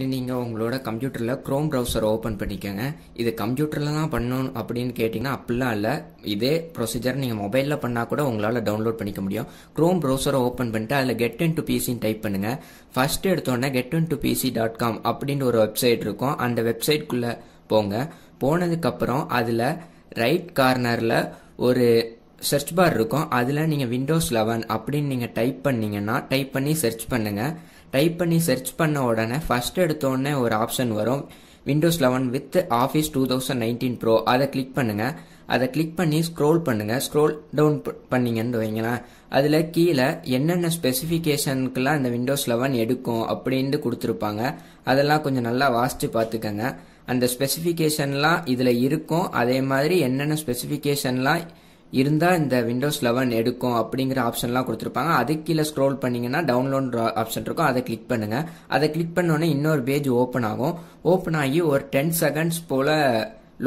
first நீங்கள் உங்களோட கம்ப்யூட்டரில் க்ரோம் ப்ரௌசர் ஓப்பன் பண்ணிக்கோங்க இது கம்ப்யூட்டரில் தான் பண்ணணும் அப்படின்னு கேட்டிங்கன்னா அப்படிலாம் இல்லை இதே ப்ரொசீஜர் நீங்கள் மொபைலில் பண்ணால் கூட உங்களால் டவுன்லோட் பண்ணிக்க முடியும் க்ரோம் ப்ரௌசரை ஓப்பன் பண்ணிட்டு அதில் கெட் இன் டு பிசின்னு டைப் பண்ணுங்கள் ஃபஸ்ட்டு எடுத்தோடனே get in to PC dot com அப்படின்னு ஒரு வெப்சைட் இருக்கும் அந்த வெப்சைட்குள்ளே போங்க போனதுக்கப்புறம் அதில் ரைட் கார்னரில் ஒரு சர்ச் பார் இருக்கும் அதில் நீங்கள் விண்டோஸ் லெவன் அப்படின்னு நீங்கள் டைப் பண்ணிங்கன்னா டைப் பண்ணி சர்ச் பண்ணுங்கள் டைப் பண்ணி சர்ச் பண்ண உடனே ஃபர்ஸ்ட் எடுத்தோடனே ஒரு ஆப்ஷன் வரும் Windows eleven with office two thousand nineteen pro அதை கிளிக் பண்ணுங்கள் அதை கிளிக் பண்ணி ஸ்க்ரோல் பண்ணுங்கள் ஸ்க்ரோல் டவுன் பண்ணிங்கன்னு வைங்களேன் அதில் கீழே என்னென்ன ஸ்பெசிஃபிகேஷனுக்குலாம் இந்த விண்டோஸ் லெவன் எடுக்கும் அப்படின்ட்டு கொடுத்துருப்பாங்க அதெல்லாம் கொஞ்சம் நல்லா வாசித்து பார்த்துக்கங்க அந்த ஸ்பெசிஃபிகேஷன்லாம் இதில் இருக்கும் அதே மாதிரி என்னென்ன ஸ்பெசிஃபிகேஷன்லாம் இருந்தால் இந்த விண்டோஸ் லெவன் எடுக்கும் அப்படிங்கிற ஆப்ஷன்லாம் கொடுத்துருப்பாங்க அது கீழே ஸ்க்ரோல் பண்ணிங்கன்னா டவுன்லோட் ஆப்ஷன் இருக்கும் அதை கிளிக் பண்ணுங்கள் அதை கிளிக் பண்ணோன்னே இன்னொரு பேஜ் ஓப்பன் ஆகும் ஓப்பன் ஆகி ஒரு டென் செகண்ட்ஸ் போல்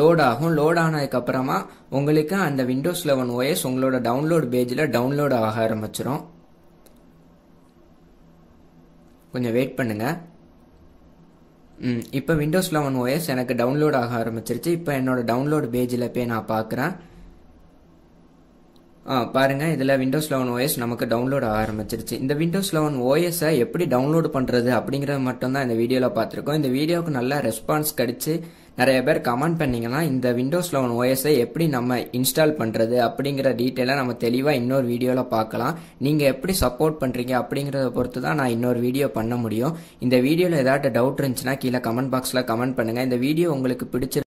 லோட் ஆகும் லோட் ஆனதுக்கப்புறமா உங்களுக்கு அந்த விண்டோஸ் லெவன் ஓஎஸ் உங்களோட டவுன்லோட் பேஜில் டவுன்லோட் ஆக ஆரம்பிச்சிடும் கொஞ்சம் வெயிட் பண்ணுங்கள் இப்போ விண்டோஸ் லெவன் ஓஎஸ் எனக்கு டவுன்லோட் ஆக ஆரம்பிச்சிருச்சு இப்போ என்னோட டவுன்லோட் பேஜில் போய் நான் பார்க்குறேன் பாருங்கள் இதில் விண்டோஸ் லெவன் ஓஎஸ் நமக்கு டவுன்லோட் ஆரம்பிச்சிருச்சு இந்த விண்டோஸ் லெவன் ஓஎஸை எப்படி டவுன்லோட் பண்ணுறது அப்படிங்கிறத மட்டும்தான் இந்த வீடியோவில் பார்த்துருக்கோம் இந்த வீடியோவுக்கு நல்லா ரெஸ்பான்ஸ் கிடச்சி நிறைய பேர் கமெண்ட் பண்ணிங்கன்னா இந்த விண்டோஸ் லெவன் ஓஎஸை எப்படி நம்ம இன்ஸ்டால் பண்ணுறது அப்படிங்கிற டீட்டெயிலாக நம்ம தெளிவாக இன்னொரு வீடியோவில் பார்க்கலாம் நீங்கள் எப்படி சப்போர்ட் பண்ணுறீங்க அப்படிங்கிறத பொறுத்து தான் நான் இன்னொரு வீடியோ பண்ண முடியும் இந்த வீடியோவில் ஏதாட்ட டவுட் இருந்துச்சுன்னா கீழே கமெண்ட் பாக்ஸில் கமெண்ட் பண்ணுங்கள் இந்த வீடியோ உங்களுக்கு பிடிச்சிருக்கு